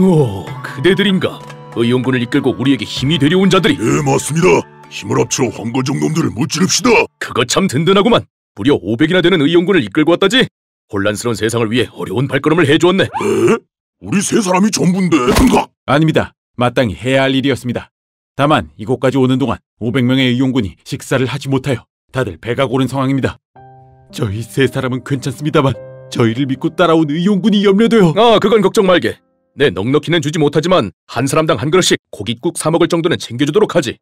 오, 그대들인가? 의용군을 이끌고 우리에게 힘이 되려온 자들이 예 맞습니다 힘을 합쳐 황건적 놈들을 무찌릅시다 그거 참 든든하구만 무려 500이나 되는 의용군을 이끌고 왔다지? 혼란스러운 세상을 위해 어려운 발걸음을 해주었네 에? 우리 세 사람이 전부인데 흥 아닙니다 마땅히 해야 할 일이었습니다 다만 이곳까지 오는 동안 500명의 의용군이 식사를 하지 못하여 다들 배가 고른 상황입니다 저희 세 사람은 괜찮습니다만 저희를 믿고 따라온 의용군이 염려되어아 그건 걱정 말게 내 네, 넉넉히는 주지 못하지만 한 사람당 한 그릇씩 고깃국 사 먹을 정도는 챙겨주도록 하지.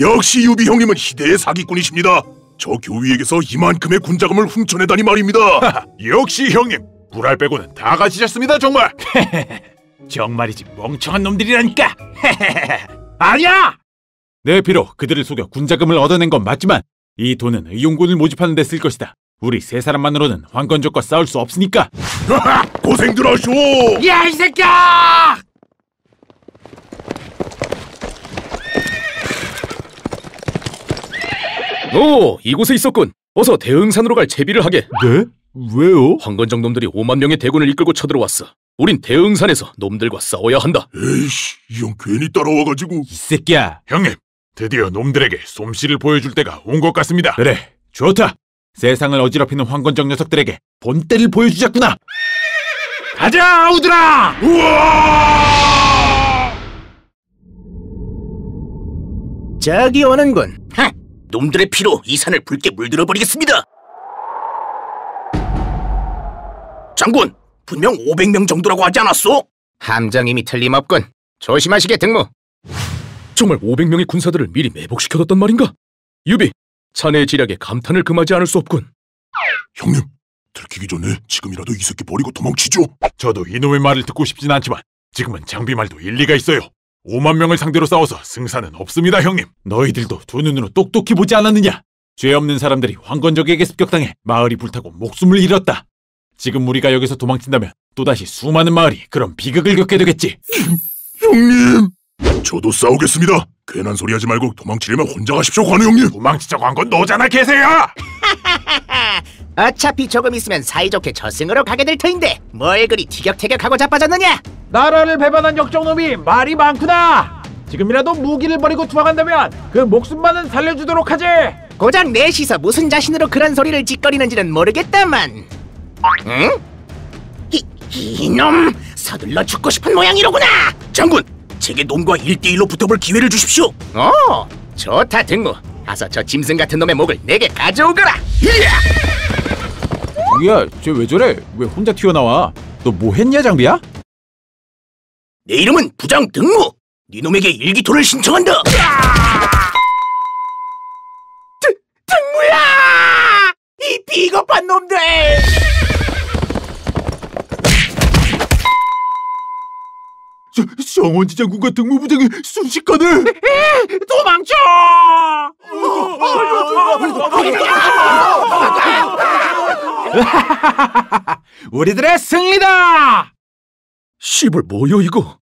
역시 유비 형님은 희대의 사기꾼이십니다. 저 교위에게서 이만큼의 군자금을 훔쳐내다니 말입니다. 역시 형님, 불알 빼고는 다 가지셨습니다 정말. 정말이지 멍청한 놈들이라니까. 아니야! 내 네, 비록 그들을 속여 군자금을 얻어낸 건 맞지만 이 돈은 의용군을 모집하는 데 쓸 것이다. 우리 세 사람만으로는 황건족과 싸울 수 없으니까. 고생들 하쇼. 야이 새끼야! 오, 이곳에 있었군. 어서 대흥산으로 갈 제비를 하게. 네? 왜요? 황건적 놈들이 5만 명의 대군을 이끌고 쳐들어왔어. 우린 대흥산에서 놈들과 싸워야 한다. 에이씨, 이 형 괜히 따라와가지고. 이 새끼야. 형님, 드디어 놈들에게 솜씨를 보여줄 때가 온 것 같습니다. 그래, 좋다. 세상을 어지럽히는 황건적 녀석들에게 본때를 보여주셨구나! 가자, 우드라! 우와! 자기원한군 하! 놈들의 피로 이 산을 붉게 물들어버리겠습니다! 장군! 분명 500명 정도라고 하지 않았소? 함장님이 틀림없군. 조심하시게 등무. 정말 500명의 군사들을 미리 매복시켜뒀단 말인가? 유비, 자네의 지략에 감탄을 금하지 않을 수 없군. 형님, 들키기 전에 지금이라도 이 새끼 버리고 도망치죠. 저도 이놈의 말을 듣고 싶진 않지만 지금은 장비 말도 일리가 있어요. 5만 명을 상대로 싸워서 승산은 없습니다, 형님. 너희들도 두 눈으로 똑똑히 보지 않았느냐? 죄 없는 사람들이 황건적에게 습격당해 마을이 불타고 목숨을 잃었다. 지금 우리가 여기서 도망친다면 또다시 수많은 마을이 그런 비극을 겪게 되겠지. 형님! 저도 싸우겠습니다. 괜한 소리 하지 말고 도망치려면 혼자 가십시오, 관우 형님. 도망치자고 한 건 너잖아, 개새야. 어차피 조금 있으면 사이좋게 저승으로 가게 될 터인데 뭘 그리 티격태격하고 자빠졌느냐? 나라를 배반한 역적놈이 말이 많구나. 지금이라도 무기를 버리고 도망간다면그 목숨만은 살려주도록 하지. 고작 내시서 무슨 자신으로 그런 소리를 짓거리는지는 모르겠다만. 응? 이, 이놈 서둘러 죽고 싶은 모양이로구나. 장군, 제게 놈과 일대일로 붙어볼 기회를 주십시오. 어, 좋다 등무. 가서 저 짐승 같은 놈의 목을 내게 가져오거라. 이야, 쟤 왜 저래? 왜 혼자 튀어나와? 너 뭐 했냐 장비야? 내 이름은 부장 등무. 네 놈에게 일기토를 신청한다. 등, 등무야! 이 비겁한 놈들! 정원지 장군 같은 무부장이 순식간에 도망쳐! 우리들의 승리다! 씨을 뭐여 이거?